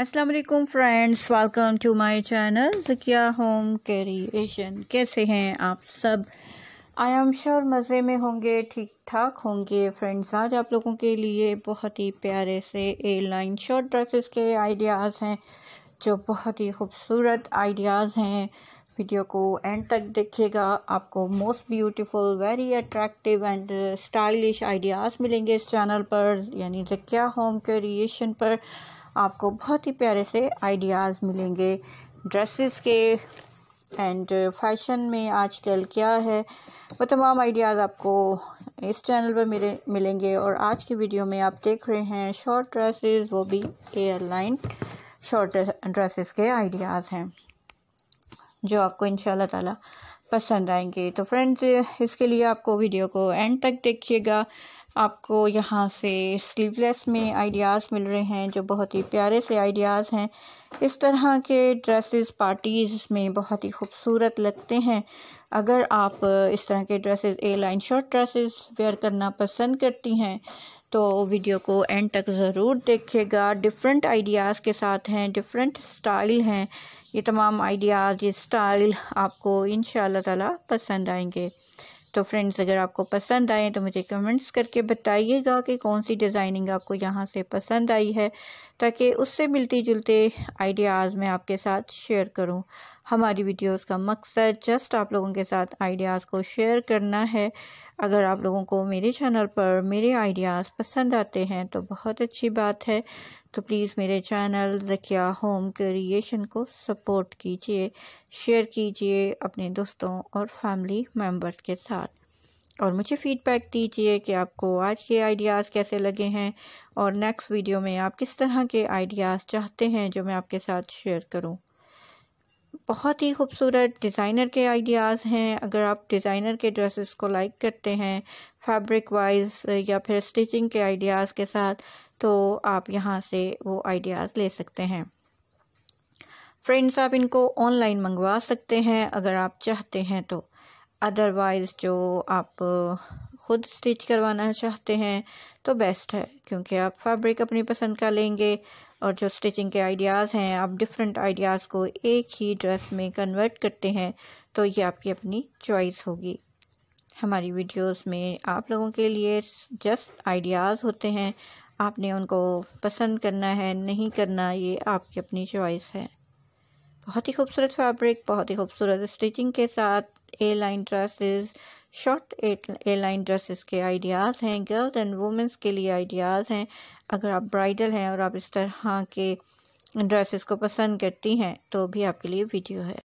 अस्सलाम वालेकुम friends welcome to my channel Zakia home creation कैसे हैं आप सब आई एम श्योर मज़े में होंगे ठीक ठाक होंगे फ्रेंड्स आज आप लोगों के लिए बहुत ही प्यारे से ए लाइन शॉर्ट ड्रेसेस के आइडियाज़ हैं जो बहुत ही खूबसूरत आइडियाज़ हैं वीडियो को एंड तक देखिएगा आपको most beautiful very attractive and stylish ideas मिलेंगे इस चैनल पर यानी जकिया होम क्रिएशन पर आपको बहुत ही प्यारे से आइडियाज़ मिलेंगे ड्रेसेस के एंड फैशन में आजकल क्या है वो तमाम आइडियाज़ आपको इस चैनल पर मिले मिलेंगे और आज की वीडियो में आप देख रहे हैं शॉर्ट ड्रेसेस वो भी एयरलाइन शॉर्ट ड्रेसेस के आइडियाज़ हैं जो आपको इन ताला पसंद आएंगे तो फ्रेंड्स इसके लिए आपको वीडियो को एंड तक देखिएगा आपको यहाँ से स्लीवलेस में आइडियाज़ मिल रहे हैं जो बहुत ही प्यारे से आइडियाज़ हैं इस तरह के ड्रेसेस पार्टीज़ में बहुत ही खूबसूरत लगते हैं अगर आप इस तरह के dresses A line short dresses wear करना पसंद करती हैं तो वीडियो को एंड तक ज़रूर देखिएगा डिफरेंट आइडियाज़ के साथ हैं डिफरेंट स्टाइल हैं ये तमाम आइडियाज़ ये स्टाइल आपको इन शाला पसंद आएंगे तो फ्रेंड्स अगर आपको पसंद आए तो मुझे कमेंट्स करके बताइएगा कि कौन सी डिज़ाइनिंग आपको यहाँ से पसंद आई है ताकि उससे मिलती जुलते आइडियाज़ मैं आपके साथ शेयर करूँ हमारी वीडियोस का मकसद जस्ट आप लोगों के साथ आइडियाज़ को शेयर करना है अगर आप लोगों को मेरे चैनल पर मेरे आइडियाज़ पसंद आते हैं तो बहुत अच्छी बात है तो प्लीज़ मेरे चैनल जकिया होम क्रिएशन को सपोर्ट कीजिए शेयर कीजिए अपने दोस्तों और फैमिली मेम्बर्स के साथ और मुझे फ़ीडबैक दीजिए कि आपको आज के आइडियाज़ कैसे लगे हैं और नेक्स्ट वीडियो में आप किस तरह के आइडियाज़ चाहते हैं जो मैं आपके साथ शेयर करूं बहुत ही खूबसूरत डिज़ाइनर के आइडियाज़ हैं अगर आप डिज़ाइनर के ड्रेसेस को लाइक करते हैं फैब्रिक वाइज या फिर स्टिचिंग के आइडियाज़ के साथ तो आप यहाँ से वो आइडियाज़ ले सकते हैं फ्रेंड्स आप इनको ऑनलाइन मंगवा सकते हैं अगर आप चाहते हैं तो अदरवाइज़ जो आप ख़ुद स्टिच करवाना चाहते हैं तो बेस्ट है क्योंकि आप फैब्रिक अपनी पसंद का लेंगे और जो स्टिचिंग के आइडियाज़ हैं आप डिफरेंट आइडियाज़ को एक ही ड्रेस में कन्वर्ट करते हैं तो ये आपकी अपनी चॉइस होगी हमारी वीडियोस में आप लोगों के लिए जस्ट आइडियाज़ होते हैं आपने उनको पसंद करना है नहीं करना ये आपकी अपनी चॉइस है बहुत ही खूबसूरत फैब्रिक बहुत ही खूबसूरत स्टिचिंग के साथ A line dresses short A line dresses के आइडियाज़ हैं गर्ल्स एंड वुमेंस के लिए आइडियाज़ हैं अगर आप ब्राइडल हैं और आप इस तरह के ड्रेसेस को पसंद करती हैं तो भी आपके लिए वीडियो है